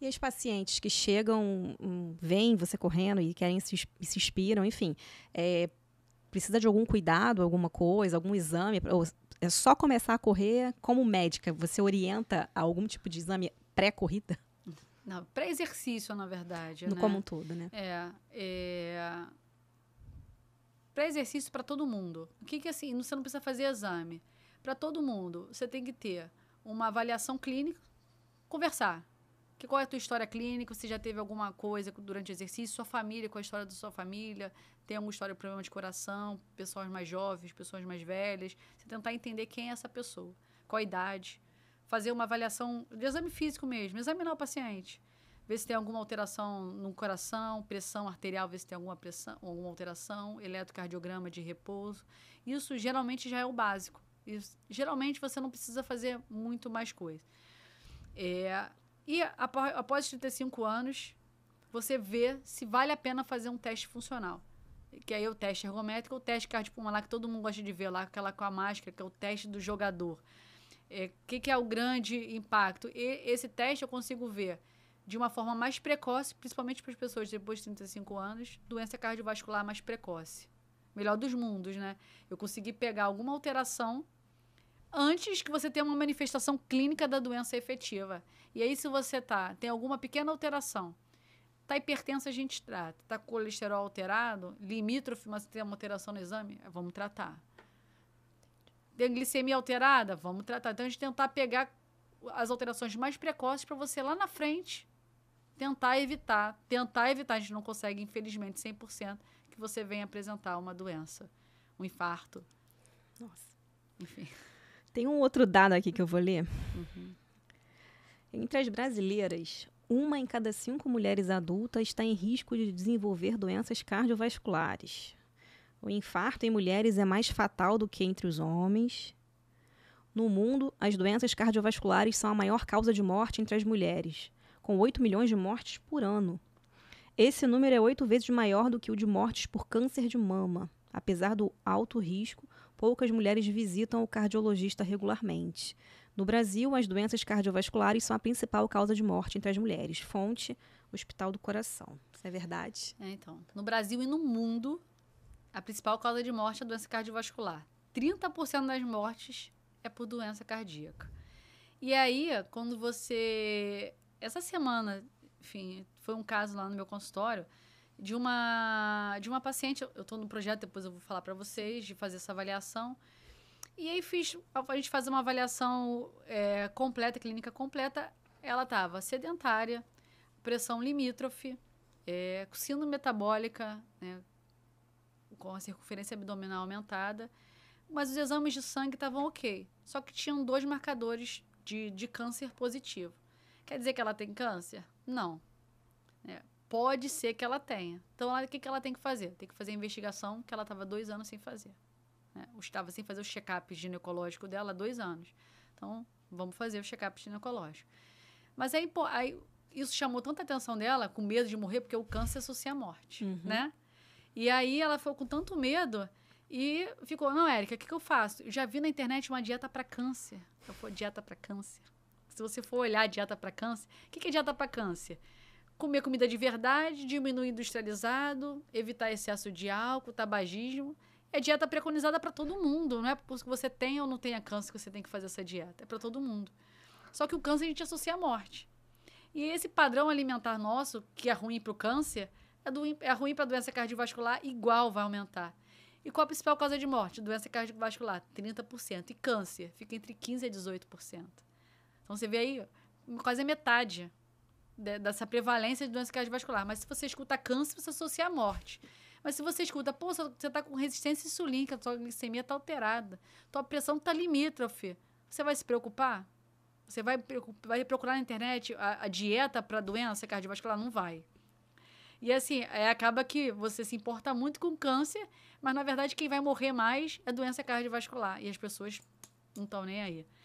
E os pacientes que chegam, hum, vêm você correndo e querem se, se inspiram, enfim, é, precisa de algum cuidado, alguma coisa, algum exame, ou é só começar a correr como médica, você orienta a algum tipo de exame pré-corrida? Não, pré-exercício, na verdade. No né? como um todo, né? É. é... Pré-exercício para todo mundo. O que, que assim, você não precisa fazer exame. Para todo mundo, você tem que ter uma avaliação clínica, conversar. Que, qual é a tua história clínica? Você já teve alguma coisa durante o exercício? Sua família, qual é a história da sua família? Tem alguma história de problema de coração? Pessoas mais jovens, pessoas mais velhas? Você tentar entender quem é essa pessoa, qual a idade. Fazer uma avaliação de exame físico mesmo, examinar o paciente. Ver se tem alguma alteração no coração, pressão arterial, ver se tem alguma, pressão, alguma alteração, eletrocardiograma de repouso. Isso geralmente já é o básico. Isso, geralmente você não precisa fazer muito mais coisa. É, e após 35 anos, você vê se vale a pena fazer um teste funcional. Que aí é o teste ergométrico, o teste cardiopulmonar, que todo mundo gosta de ver lá, aquela com a máscara, que é o teste do jogador. O é, que, que é o grande impacto? E esse teste eu consigo ver de uma forma mais precoce, principalmente para as pessoas depois de 35 anos, doença cardiovascular mais precoce. Melhor dos mundos, né? Eu consegui pegar alguma alteração antes que você tenha uma manifestação clínica da doença efetiva. E aí, se você tá, tem alguma pequena alteração, tá hipertensa, a gente trata. Tá colesterol alterado, limítrofe, mas tem uma alteração no exame, vamos tratar. Tem glicemia alterada, vamos tratar. Então, a gente tentar pegar as alterações mais precoces para você lá na frente tentar evitar, tentar evitar, a gente não consegue, infelizmente, 100% que você venha apresentar uma doença, um infarto. Nossa. Enfim. Tem um outro dado aqui que eu vou ler. Uhum. Entre as brasileiras, uma em cada cinco mulheres adultas está em risco de desenvolver doenças cardiovasculares. O infarto em mulheres é mais fatal do que entre os homens. No mundo, as doenças cardiovasculares são a maior causa de morte entre as mulheres, com 8 milhões de mortes por ano. Esse número é oito vezes maior do que o de mortes por câncer de mama, apesar do alto risco poucas mulheres visitam o cardiologista regularmente. No Brasil, as doenças cardiovasculares são a principal causa de morte entre as mulheres. Fonte, Hospital do Coração. Isso é verdade? É, então. No Brasil e no mundo, a principal causa de morte é a doença cardiovascular. 30% das mortes é por doença cardíaca. E aí, quando você. Essa semana, enfim, foi um caso lá no meu consultório de uma de uma paciente, eu estou no projeto, depois eu vou falar para vocês, de fazer essa avaliação. E aí fiz, a gente faz uma avaliação é, completa, clínica completa. Ela estava sedentária, pressão limítrofe, é, síndrome metabólica, né, com a circunferência abdominal aumentada, mas os exames de sangue estavam ok. Só que tinham dois marcadores de, de câncer positivo. Quer dizer que ela tem câncer? Não. É, pode ser que ela tenha. Então, o que, que ela tem que fazer? Tem que fazer a investigação que ela estava dois anos sem fazer. Né? Estava sem fazer o check-up ginecológico dela há dois anos. Então, vamos fazer o check-up ginecológico. Mas aí, pô, aí, isso chamou tanta atenção dela, com medo de morrer, porque o câncer associa a morte, uhum. né? E aí ela foi com tanto medo e ficou, não, Érica, o que, que eu faço? Eu já vi na internet uma dieta para câncer. Eu falei, dieta para câncer? Se você for olhar dieta para câncer, o que, que é dieta para câncer? comer comida de verdade, diminuir industrializado, evitar excesso de álcool, tabagismo. É dieta preconizada para todo mundo, não é porque você tenha ou não tenha câncer que você tem que fazer essa dieta, é para todo mundo. Só que o câncer a gente associa à morte. E esse padrão alimentar nosso, que é ruim para o câncer, é, do, é ruim para a doença cardiovascular, igual vai aumentar. E qual a principal causa de morte? Doença cardiovascular, 30%. E câncer, fica entre 15% e 18%. Então você vê aí, quase a metade de, dessa prevalência de doença cardiovascular. Mas se você escuta câncer, você associa a morte. Mas se você escuta, pô, você está com resistência insulínica, sua glicemia está alterada, sua pressão está limítrofe, você vai se preocupar? Você vai, vai procurar na internet a, a dieta para doença cardiovascular? Não vai. E assim, é, acaba que você se importa muito com câncer, mas na verdade quem vai morrer mais é doença cardiovascular. E as pessoas não estão nem aí.